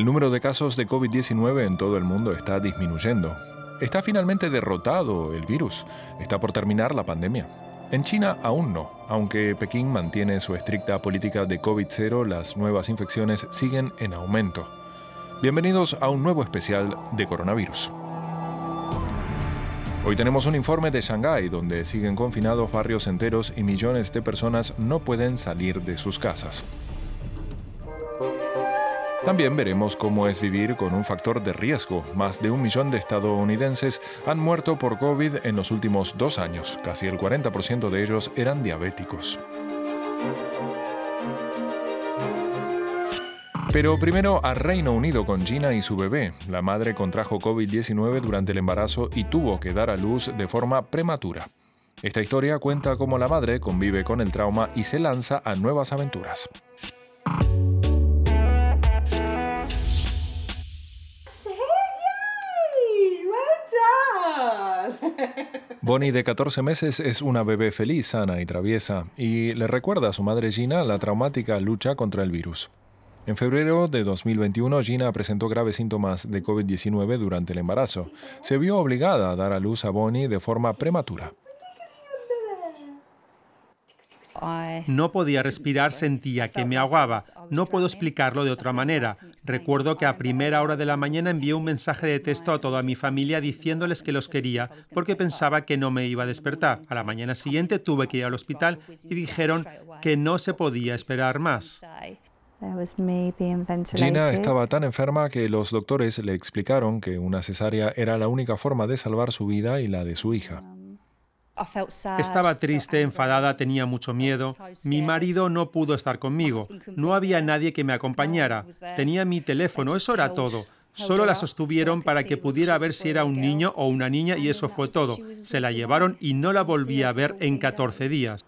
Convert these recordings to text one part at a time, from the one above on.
El número de casos de COVID-19 en todo el mundo está disminuyendo. Está finalmente derrotado el virus. Está por terminar la pandemia. En China aún no. Aunque Pekín mantiene su estricta política de COVID-0, las nuevas infecciones siguen en aumento. Bienvenidos a un nuevo especial de coronavirus. Hoy tenemos un informe de Shanghái, donde siguen confinados barrios enteros y millones de personas no pueden salir de sus casas. También veremos cómo es vivir con un factor de riesgo. Más de un millón de estadounidenses han muerto por COVID en los últimos dos años. Casi el 40% de ellos eran diabéticos. Pero primero a Reino Unido con Gina y su bebé. La madre contrajo COVID-19 durante el embarazo y tuvo que dar a luz de forma prematura. Esta historia cuenta cómo la madre convive con el trauma y se lanza a nuevas aventuras. Bonnie, de 14 meses, es una bebé feliz, sana y traviesa, y le recuerda a su madre Gina la traumática lucha contra el virus. En febrero de 2021, Gina presentó graves síntomas de COVID-19 durante el embarazo. Se vio obligada a dar a luz a Bonnie de forma prematura. No podía respirar, sentía que me ahogaba. No puedo explicarlo de otra manera. Recuerdo que a primera hora de la mañana envié un mensaje de texto a toda mi familia diciéndoles que los quería porque pensaba que no me iba a despertar. A la mañana siguiente tuve que ir al hospital y dijeron que no se podía esperar más. Gina estaba tan enferma que los doctores le explicaron que una cesárea era la única forma de salvar su vida y la de su hija. Estaba triste, enfadada, tenía mucho miedo. Mi marido no pudo estar conmigo. No había nadie que me acompañara. Tenía mi teléfono, eso era todo. Solo la sostuvieron para que pudiera ver si era un niño o una niña y eso fue todo. Se la llevaron y no la volví a ver en 14 días.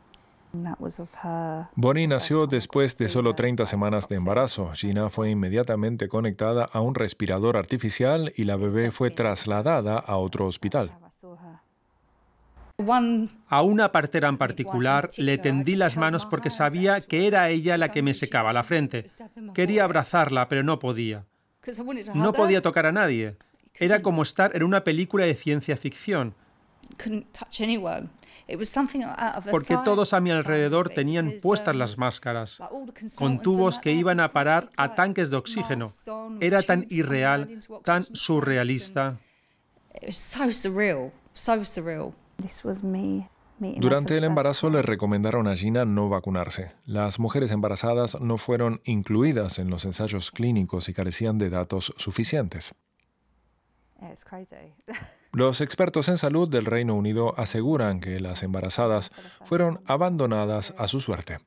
Bonnie nació después de solo 30 semanas de embarazo. Gina fue inmediatamente conectada a un respirador artificial y la bebé fue trasladada a otro hospital. A una partera en particular le tendí las manos porque sabía que era ella la que me secaba la frente. Quería abrazarla, pero no podía. No podía tocar a nadie. Era como estar en una película de ciencia ficción. Porque todos a mi alrededor tenían puestas um, las máscaras, con tubos que iban a parar a tanques de oxígeno. Era tan irreal, tan surrealista. Durante el embarazo le recomendaron a Gina no vacunarse. Las mujeres embarazadas no fueron incluidas en los ensayos clínicos y carecían de datos suficientes. Los expertos en salud del Reino Unido aseguran que las embarazadas fueron abandonadas a su suerte.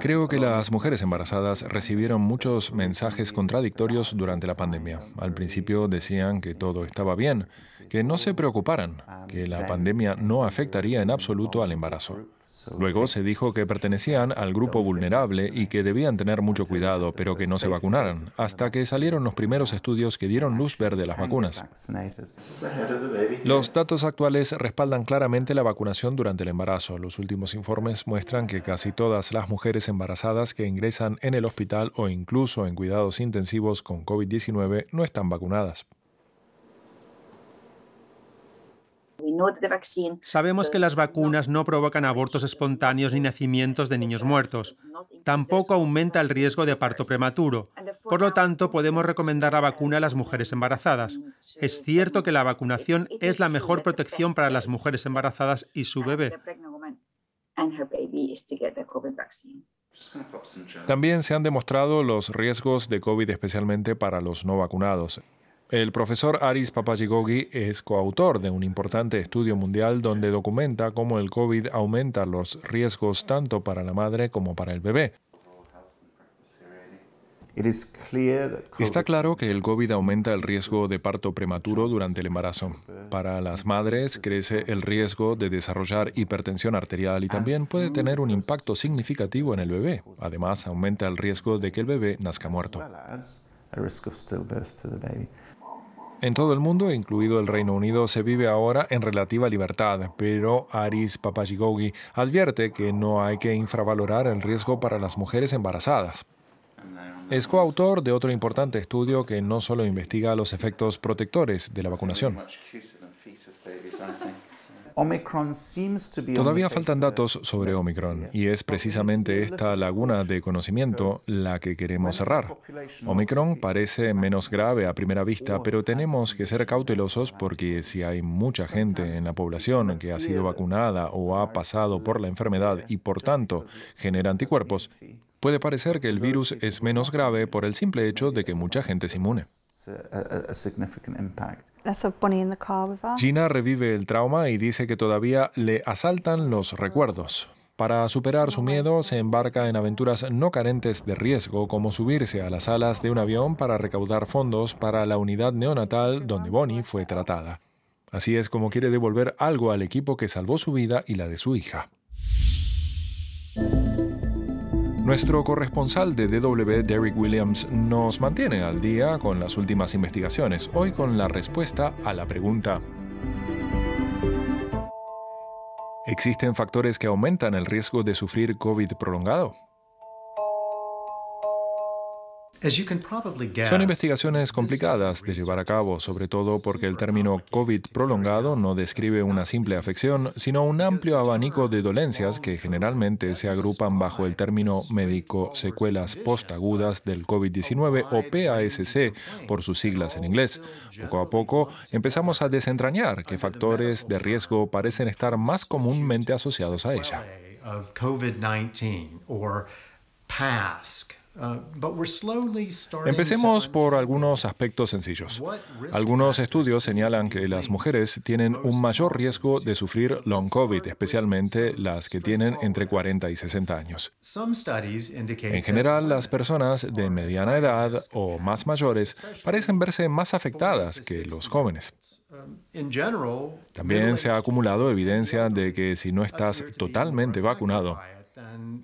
Creo que las mujeres embarazadas recibieron muchos mensajes contradictorios durante la pandemia. Al principio decían que todo estaba bien, que no se preocuparan, que la pandemia no afectaría en absoluto al embarazo. Luego se dijo que pertenecían al grupo vulnerable y que debían tener mucho cuidado, pero que no se vacunaran, hasta que salieron los primeros estudios que dieron luz verde a las vacunas. Los datos actuales respaldan claramente la vacunación durante el embarazo. Los últimos informes muestran que casi todas las mujeres embarazadas que ingresan en el hospital o incluso en cuidados intensivos con COVID-19 no están vacunadas. Sabemos que las vacunas no provocan abortos espontáneos ni nacimientos de niños muertos. Tampoco aumenta el riesgo de parto prematuro. Por lo tanto, podemos recomendar la vacuna a las mujeres embarazadas. Es cierto que la vacunación es la mejor protección para las mujeres embarazadas y su bebé. También se han demostrado los riesgos de COVID especialmente para los no vacunados. El profesor Aris Papajigogi es coautor de un importante estudio mundial donde documenta cómo el COVID aumenta los riesgos tanto para la madre como para el bebé. Está claro que el COVID aumenta el riesgo de parto prematuro durante el embarazo. Para las madres crece el riesgo de desarrollar hipertensión arterial y también puede tener un impacto significativo en el bebé. Además, aumenta el riesgo de que el bebé nazca muerto. En todo el mundo, incluido el Reino Unido, se vive ahora en relativa libertad, pero Aris Papagigogi advierte que no hay que infravalorar el riesgo para las mujeres embarazadas. Es coautor de otro importante estudio que no solo investiga los efectos protectores de la vacunación. Todavía faltan datos sobre Omicron y es precisamente esta laguna de conocimiento la que queremos cerrar. Omicron parece menos grave a primera vista, pero tenemos que ser cautelosos porque si hay mucha gente en la población que ha sido vacunada o ha pasado por la enfermedad y por tanto genera anticuerpos, puede parecer que el virus es menos grave por el simple hecho de que mucha gente es inmune. Gina revive el trauma y dice que todavía le asaltan los recuerdos. Para superar su miedo, se embarca en aventuras no carentes de riesgo, como subirse a las alas de un avión para recaudar fondos para la unidad neonatal donde Bonnie fue tratada. Así es como quiere devolver algo al equipo que salvó su vida y la de su hija. Nuestro corresponsal de DW, Derek Williams, nos mantiene al día con las últimas investigaciones, hoy con la respuesta a la pregunta. ¿Existen factores que aumentan el riesgo de sufrir COVID prolongado? Son investigaciones complicadas de llevar a cabo, sobre todo porque el término COVID prolongado no describe una simple afección, sino un amplio abanico de dolencias que generalmente se agrupan bajo el término médico secuelas postagudas del COVID-19 o PASC por sus siglas en inglés. Poco a poco empezamos a desentrañar qué factores de riesgo parecen estar más comúnmente asociados a ella. Uh, Empecemos por algunos aspectos sencillos. Algunos estudios señalan que las mujeres tienen un mayor riesgo de sufrir long COVID, especialmente las que tienen entre 40 y 60 años. En general, las personas de mediana edad o más mayores parecen verse más afectadas que los jóvenes. Um, También se ha acumulado evidencia de que si no estás totalmente vacunado,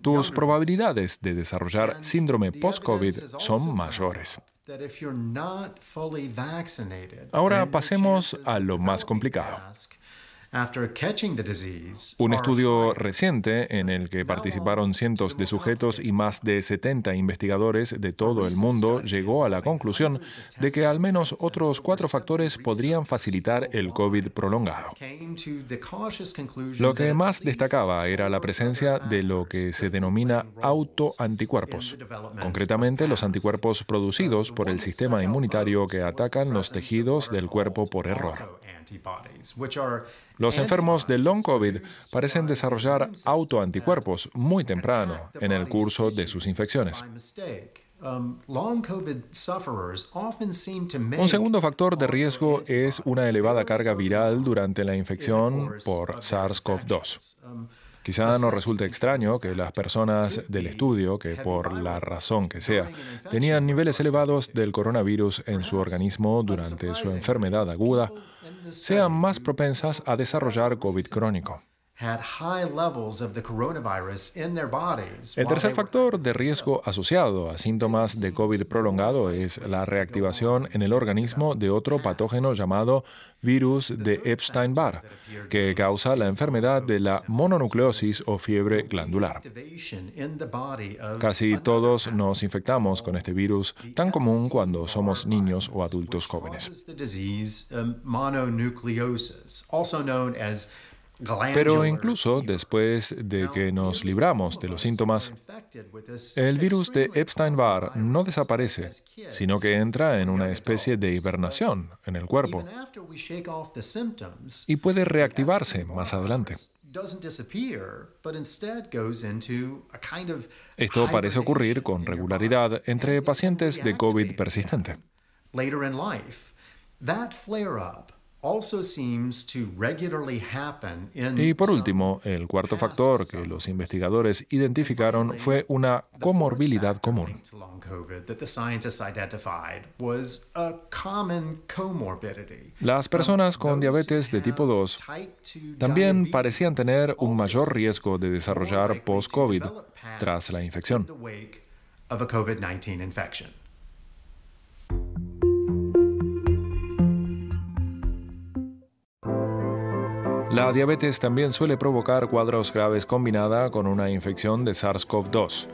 tus probabilidades de desarrollar síndrome post-COVID son mayores. Ahora pasemos a lo más complicado. Un estudio reciente en el que participaron cientos de sujetos y más de 70 investigadores de todo el mundo llegó a la conclusión de que al menos otros cuatro factores podrían facilitar el COVID prolongado. Lo que más destacaba era la presencia de lo que se denomina autoanticuerpos, concretamente los anticuerpos uh, producidos por el sistema inmunitario que atacan los tejidos del cuerpo por error. Los enfermos de long COVID parecen desarrollar autoanticuerpos muy temprano en el curso de sus infecciones. Un segundo factor de riesgo es una elevada carga viral durante la infección por SARS-CoV-2. Quizá no resulte extraño que las personas del estudio, que por la razón que sea, tenían niveles elevados del coronavirus en su organismo durante su enfermedad aguda, sean más propensas a desarrollar COVID crónico. El tercer factor de riesgo asociado a síntomas de COVID prolongado es la reactivación en el organismo de otro patógeno llamado virus de Epstein-Barr, que causa la enfermedad de la mononucleosis o fiebre glandular. Casi todos nos infectamos con este virus tan común cuando somos niños o adultos jóvenes. Pero incluso después de que nos libramos de los síntomas, el virus de Epstein-Barr no desaparece, sino que entra en una especie de hibernación en el cuerpo y puede reactivarse más adelante. Esto parece ocurrir con regularidad entre pacientes de COVID persistente. Y por último, el cuarto factor que los investigadores identificaron fue una comorbilidad común. Las personas con diabetes de tipo 2 también parecían tener un mayor riesgo de desarrollar post-COVID tras la infección. La diabetes también suele provocar cuadros graves combinada con una infección de SARS-CoV-2.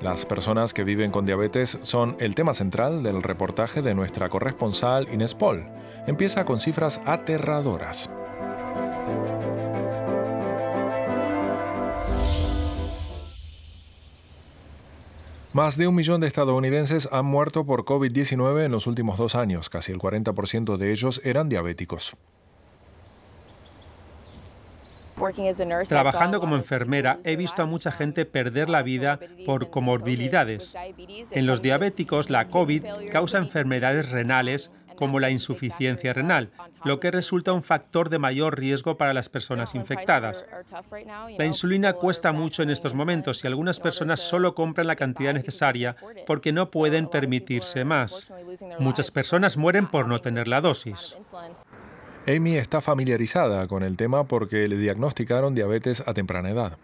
Las personas que viven con diabetes son el tema central del reportaje de nuestra corresponsal Ines Paul. Empieza con cifras aterradoras. Más de un millón de estadounidenses han muerto por COVID-19 en los últimos dos años. Casi el 40% de ellos eran diabéticos. Trabajando como enfermera he visto a mucha gente perder la vida por comorbilidades. En los diabéticos la COVID causa enfermedades renales como la insuficiencia renal, lo que resulta un factor de mayor riesgo para las personas infectadas. La insulina cuesta mucho en estos momentos y algunas personas solo compran la cantidad necesaria porque no pueden permitirse más. Muchas personas mueren por no tener la dosis. Amy está familiarizada con el tema porque le diagnosticaron diabetes a temprana edad.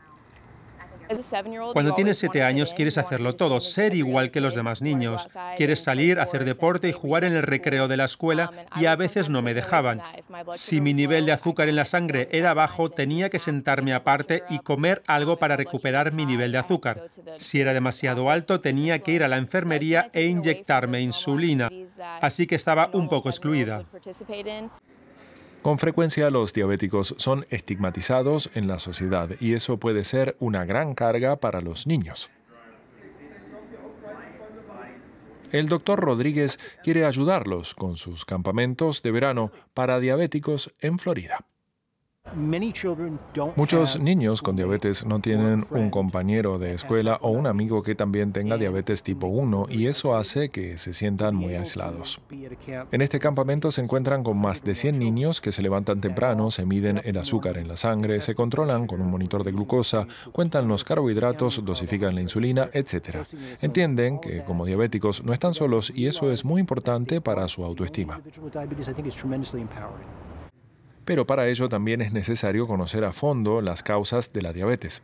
Cuando tienes siete años quieres hacerlo todo, ser igual que los demás niños. Quieres salir, hacer deporte y jugar en el recreo de la escuela um, y a veces no me dejaban. Si mi nivel de azúcar en la sangre era bajo, tenía que sentarme aparte y comer um, algo para recuperar mi nivel de azúcar. Si era demasiado um, alto, tenía que ir a la enfermería e inyectarme insulina. Así que estaba un poco excluida. Con frecuencia los diabéticos son estigmatizados en la sociedad y eso puede ser una gran carga para los niños. El doctor Rodríguez quiere ayudarlos con sus campamentos de verano para diabéticos en Florida. Muchos niños con diabetes no tienen un compañero de escuela o un amigo que también tenga diabetes tipo 1 y eso hace que se sientan muy aislados. En este campamento se encuentran con más de 100 niños que se levantan temprano, se miden el azúcar en la sangre, se controlan con un monitor de glucosa, cuentan los carbohidratos, dosifican la insulina, etc. Entienden que como diabéticos no están solos y eso es muy importante para su autoestima pero para ello también es necesario conocer a fondo las causas de la diabetes.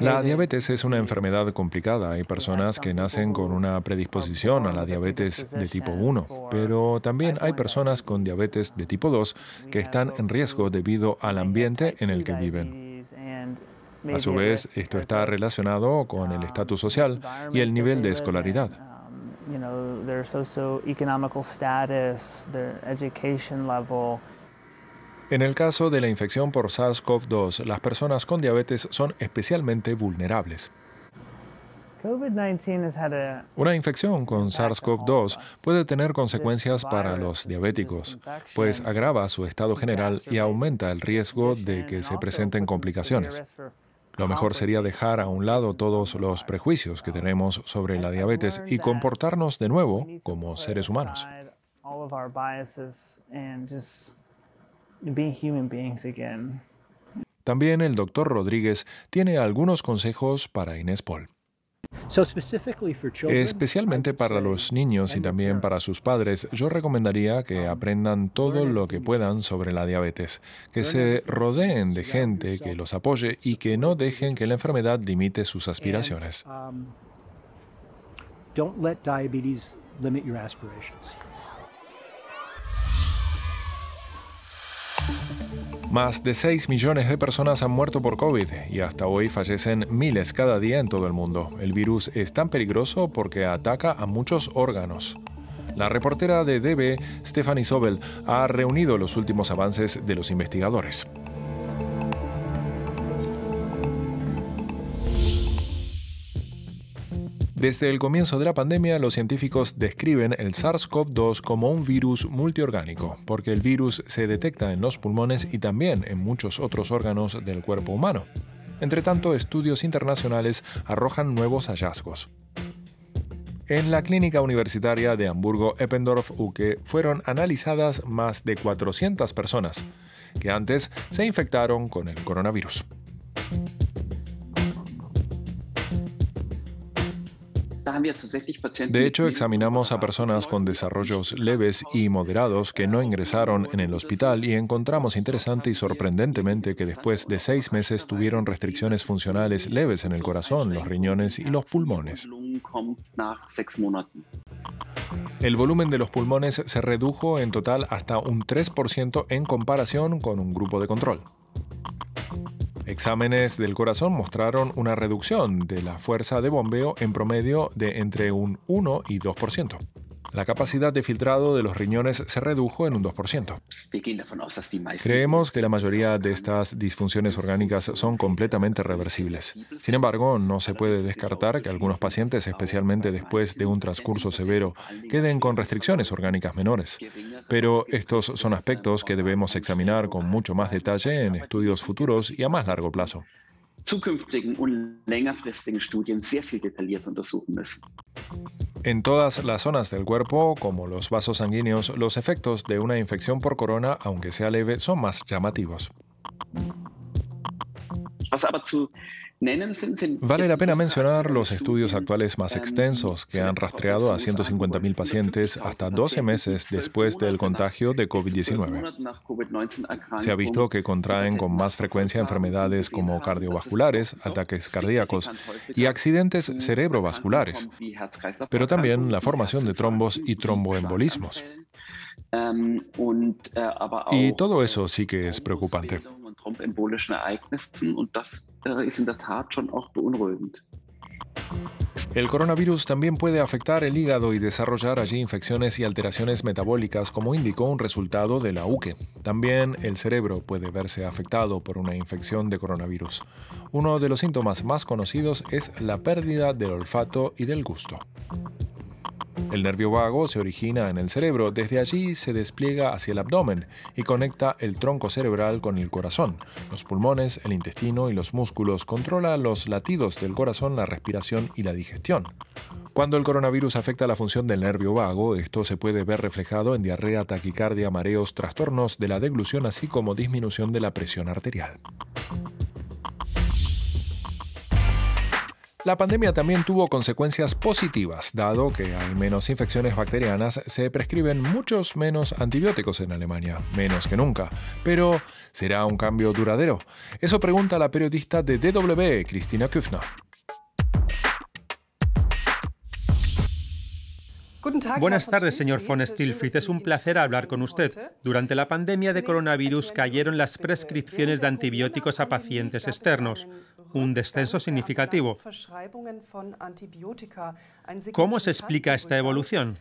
La diabetes es una enfermedad complicada. Hay personas que nacen con una predisposición a la diabetes de tipo 1, pero también hay personas con diabetes de tipo 2 que están en riesgo debido al ambiente en el que viven. A su vez, esto está relacionado con el estatus social y el nivel de escolaridad. En el caso de la infección por SARS-CoV-2, las personas con diabetes son especialmente vulnerables. Una infección con SARS-CoV-2 puede tener consecuencias para los diabéticos, pues agrava su estado general y aumenta el riesgo de que se presenten complicaciones. Lo ah, mejor sería dejar a un lado todos los prejuicios que tenemos sobre la diabetes y comportarnos de nuevo como seres humanos. También el doctor Rodríguez tiene algunos consejos para Inés Paul. Especialmente para los niños y también para sus padres, yo recomendaría que um, aprendan todo lo que puedan sobre la diabetes, que se rodeen de gente que los apoye y que no dejen que la enfermedad limite sus aspiraciones. Um, Más de 6 millones de personas han muerto por COVID y hasta hoy fallecen miles cada día en todo el mundo. El virus es tan peligroso porque ataca a muchos órganos. La reportera de DB, Stephanie Sobel, ha reunido los últimos avances de los investigadores. Desde el comienzo de la pandemia, los científicos describen el SARS-CoV-2 como un virus multiorgánico, porque el virus se detecta en los pulmones y también en muchos otros órganos del cuerpo humano. Entre tanto, estudios internacionales arrojan nuevos hallazgos. En la clínica universitaria de Hamburgo-Eppendorf, UKE, fueron analizadas más de 400 personas que antes se infectaron con el coronavirus. De hecho, examinamos a personas con desarrollos leves y moderados que no ingresaron en el hospital y encontramos interesante y sorprendentemente que después de seis meses tuvieron restricciones funcionales leves en el corazón, los riñones y los pulmones. El volumen de los pulmones se redujo en total hasta un 3% en comparación con un grupo de control. Exámenes del corazón mostraron una reducción de la fuerza de bombeo en promedio de entre un 1 y 2% la capacidad de filtrado de los riñones se redujo en un 2%. Creemos que la mayoría de estas disfunciones orgánicas son completamente reversibles. Sin embargo, no se puede descartar que algunos pacientes, especialmente después de un transcurso severo, queden con restricciones orgánicas menores. Pero estos son aspectos que debemos examinar con mucho más detalle en estudios futuros y a más largo plazo zukünftigen und längerfristigen Studien sehr viel untersuchen En todas las zonas del cuerpo, como los vasos sanguíneos, los efectos de una infección por corona, aunque sea leve, son más llamativos. Vale la pena mencionar los estudios actuales más extensos que han rastreado a 150.000 pacientes hasta 12 meses después del contagio de COVID-19. Se ha visto que contraen con más frecuencia enfermedades como cardiovasculares, ataques cardíacos y accidentes cerebrovasculares, pero también la formación de trombos y tromboembolismos. Y todo eso sí que es preocupante. Äh, el coronavirus también puede afectar el hígado y desarrollar allí infecciones y alteraciones metabólicas, como indicó un resultado de la UQE. También el cerebro puede verse afectado por una infección de coronavirus. Uno de los síntomas más conocidos es la pérdida del olfato y del gusto. El nervio vago se origina en el cerebro, desde allí se despliega hacia el abdomen y conecta el tronco cerebral con el corazón, los pulmones, el intestino y los músculos, controla los latidos del corazón, la respiración y la digestión. Cuando el coronavirus afecta la función del nervio vago, esto se puede ver reflejado en diarrea, taquicardia, mareos, trastornos de la deglución, así como disminución de la presión arterial. La pandemia también tuvo consecuencias positivas, dado que hay menos infecciones bacterianas, se prescriben muchos menos antibióticos en Alemania, menos que nunca. Pero, ¿será un cambio duradero? Eso pregunta la periodista de DW, Cristina Küfner. Buenas tardes, señor von Stilfried. Es un placer hablar con usted. Durante la pandemia de coronavirus cayeron las prescripciones de antibióticos a pacientes externos, un descenso significativo. ¿Cómo se explica esta evolución?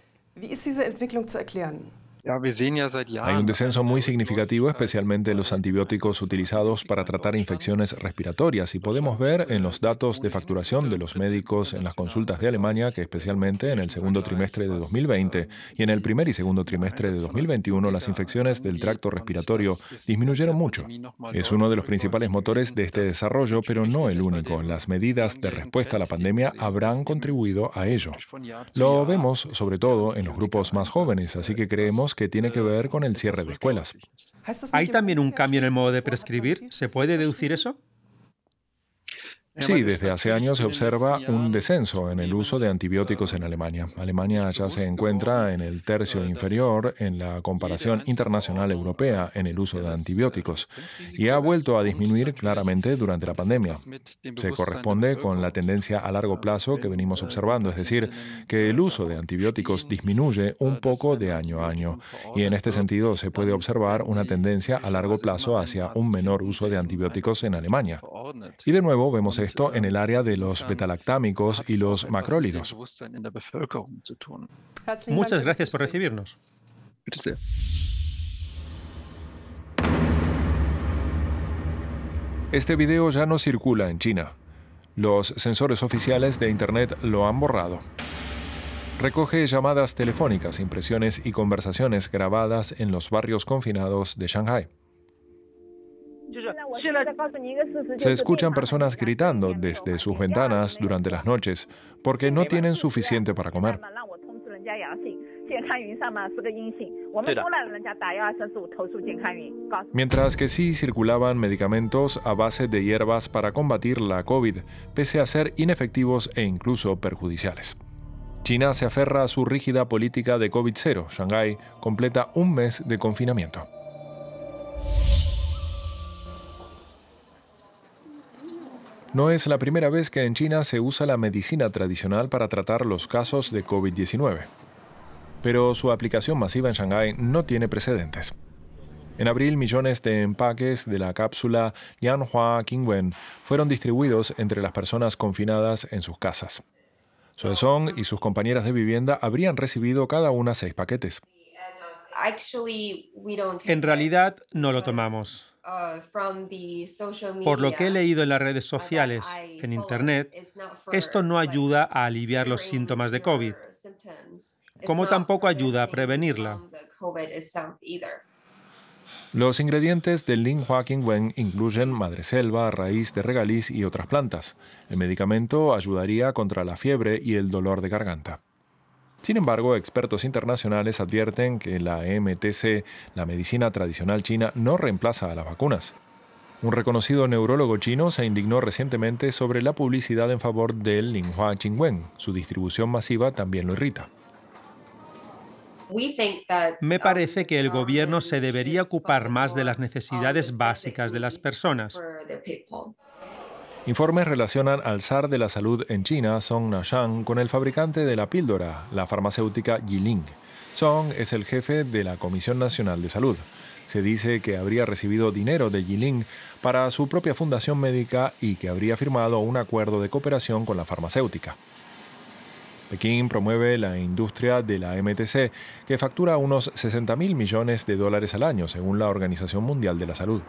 Hay un descenso muy significativo, especialmente los antibióticos utilizados para tratar infecciones respiratorias, y podemos ver en los datos de facturación de los médicos en las consultas de Alemania que especialmente en el segundo trimestre de 2020 y en el primer y segundo trimestre de 2021 las infecciones del tracto respiratorio disminuyeron mucho. Es uno de los principales motores de este desarrollo, pero no el único. Las medidas de respuesta a la pandemia habrán contribuido a ello. Lo vemos sobre todo en los grupos más jóvenes, así que creemos que tiene que ver con el cierre de escuelas. ¿Hay también un cambio en el modo de prescribir? ¿Se puede deducir eso? Sí, desde hace años se observa un descenso en el uso de antibióticos en Alemania. Alemania ya se encuentra en el tercio inferior en la comparación internacional europea en el uso de antibióticos y ha vuelto a disminuir claramente durante la pandemia. Se corresponde con la tendencia a largo plazo que venimos observando, es decir, que el uso de antibióticos disminuye un poco de año a año y en este sentido se puede observar una tendencia a largo plazo hacia un menor uso de antibióticos en Alemania. Y de nuevo vemos esto en el área de los betalactámicos y los macrólidos. Muchas gracias por recibirnos. Este video ya no circula en China. Los sensores oficiales de Internet lo han borrado. Recoge llamadas telefónicas, impresiones y conversaciones grabadas en los barrios confinados de Shanghai. Se escuchan personas gritando desde sus ventanas durante las noches porque no tienen suficiente para comer. Mientras que sí circulaban medicamentos a base de hierbas para combatir la COVID, pese a ser inefectivos e incluso perjudiciales. China se aferra a su rígida política de covid cero. Shanghái completa un mes de confinamiento. No es la primera vez que en China se usa la medicina tradicional para tratar los casos de COVID-19, pero su aplicación masiva en Shanghái no tiene precedentes. En abril, millones de empaques de la cápsula Yanhua Qingwen fueron distribuidos entre las personas confinadas en sus casas. Suesong y sus compañeras de vivienda habrían recibido cada una seis paquetes. En realidad, no lo tomamos. Uh, Por lo que he leído en las redes uh, sociales, en Internet, esto no ayuda a aliviar los síntomas de COVID, como tampoco ayuda a prevenirla. Los ingredientes del Lin Wen incluyen madreselva, raíz de regaliz y otras plantas. El medicamento ayudaría contra la fiebre y el dolor de garganta. Sin embargo, expertos internacionales advierten que la MTC, la medicina tradicional china, no reemplaza a las vacunas. Un reconocido neurólogo chino se indignó recientemente sobre la publicidad en favor del Linhua Qingwen. Su distribución masiva también lo irrita. Me um, parece que el um, gobierno se debería ocupar más de las necesidades básicas de las personas. Informes relacionan al zar de la salud en China, Song Nashang, con el fabricante de la píldora, la farmacéutica Yiling. Song es el jefe de la Comisión Nacional de Salud. Se dice que habría recibido dinero de Yiling para su propia fundación médica y que habría firmado un acuerdo de cooperación con la farmacéutica. Pekín promueve la industria de la MTC, que factura unos 60 mil millones de dólares al año, según la Organización Mundial de la Salud.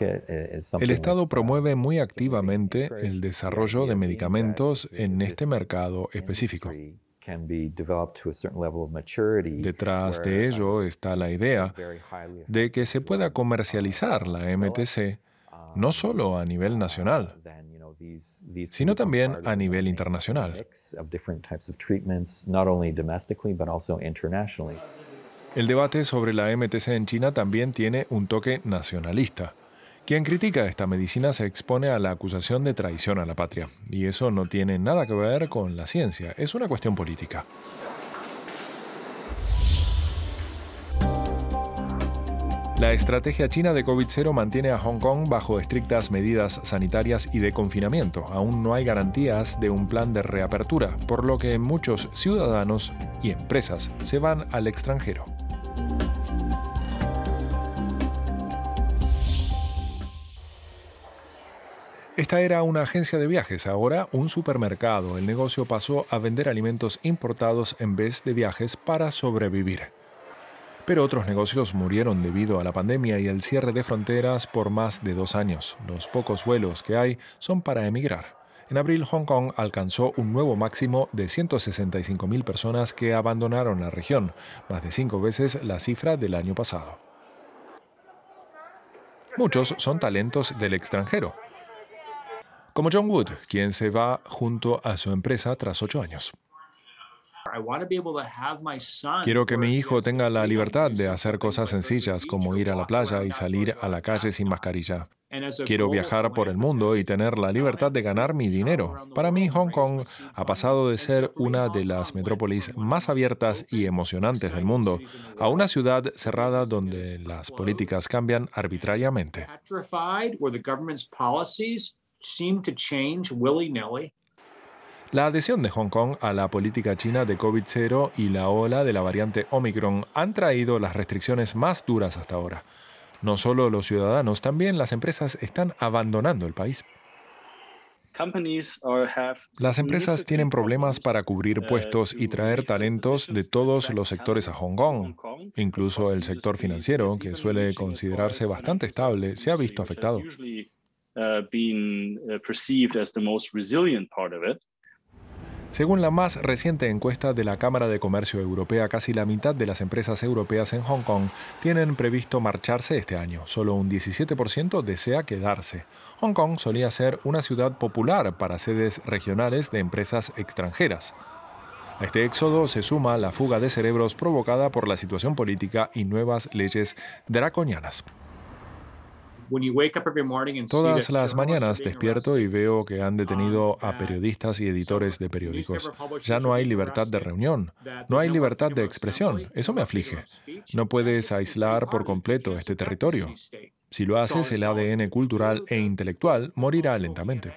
Eh, el Estado uh, promueve muy activamente el desarrollo de medicamentos en este mercado específico. Detrás de uh, ello está la idea de que se pueda uh, comercializar la MTC um, no solo a nivel nacional, sino también a nivel internacional. El debate sobre la MTC en China también tiene un toque nacionalista. Quien critica esta medicina se expone a la acusación de traición a la patria, y eso no tiene nada que ver con la ciencia, es una cuestión política. La estrategia china de COVID-0 mantiene a Hong Kong bajo estrictas medidas sanitarias y de confinamiento. Aún no hay garantías de un plan de reapertura, por lo que muchos ciudadanos y empresas se van al extranjero. Esta era una agencia de viajes, ahora un supermercado. El negocio pasó a vender alimentos importados en vez de viajes para sobrevivir. Pero otros negocios murieron debido a la pandemia y el cierre de fronteras por más de dos años. Los pocos vuelos que hay son para emigrar. En abril, Hong Kong alcanzó un nuevo máximo de 165.000 personas que abandonaron la región, más de cinco veces la cifra del año pasado. Muchos son talentos del extranjero, como John Wood, quien se va junto a su empresa tras ocho años. Quiero que mi hijo tenga la libertad de hacer cosas sencillas como ir a la playa y salir a la calle sin mascarilla. Quiero viajar por el mundo y tener la libertad de ganar mi dinero. Para mí, Hong Kong ha pasado de ser una de las metrópolis más abiertas y emocionantes del mundo a una ciudad cerrada donde las políticas cambian arbitrariamente. La adhesión de Hong Kong a la política china de COVID-0 y la ola de la variante Omicron han traído las restricciones más duras hasta ahora. No solo los ciudadanos, también las empresas están abandonando el país. Las empresas tienen problemas para cubrir uh, puestos y traer talentos de todos los sectores a Hong Kong. Incluso el sector financiero, que suele considerarse bastante estable, se ha visto afectado. Según la más reciente encuesta de la Cámara de Comercio Europea, casi la mitad de las empresas europeas en Hong Kong tienen previsto marcharse este año. Solo un 17% desea quedarse. Hong Kong solía ser una ciudad popular para sedes regionales de empresas extranjeras. A este éxodo se suma la fuga de cerebros provocada por la situación política y nuevas leyes draconianas. Todas las mañanas despierto y veo que han detenido ah, a periodistas y editores de periódicos. Ya no hay libertad de reunión, no hay libertad de expresión. Eso me aflige. No puedes aislar por completo este territorio. Si lo haces, el ADN cultural e intelectual morirá lentamente.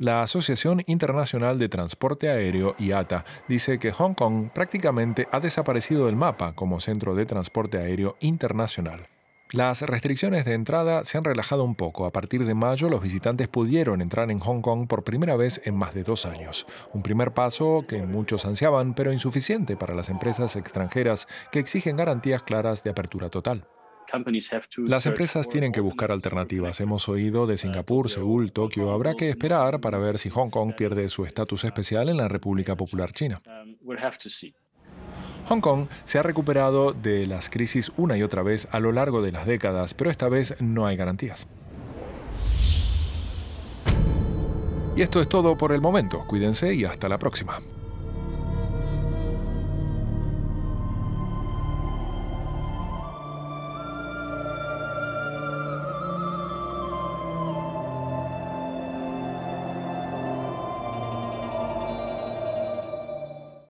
La Asociación Internacional de Transporte Aéreo, IATA, dice que Hong Kong prácticamente ha desaparecido del mapa como centro de transporte aéreo internacional. Las restricciones de entrada se han relajado un poco. A partir de mayo, los visitantes pudieron entrar en Hong Kong por primera vez en más de dos años. Un primer paso que muchos ansiaban, pero insuficiente para las empresas extranjeras que exigen garantías claras de apertura total. Las empresas tienen que buscar alternativas. Hemos oído de uh, Singapur, Seúl, Tokio. Habrá que esperar para ver si Hong Kong pierde su estatus especial en la República Popular China. Um, Hong Kong se ha recuperado de las crisis una y otra vez a lo largo de las décadas, pero esta vez no hay garantías. Y esto es todo por el momento. Cuídense y hasta la próxima.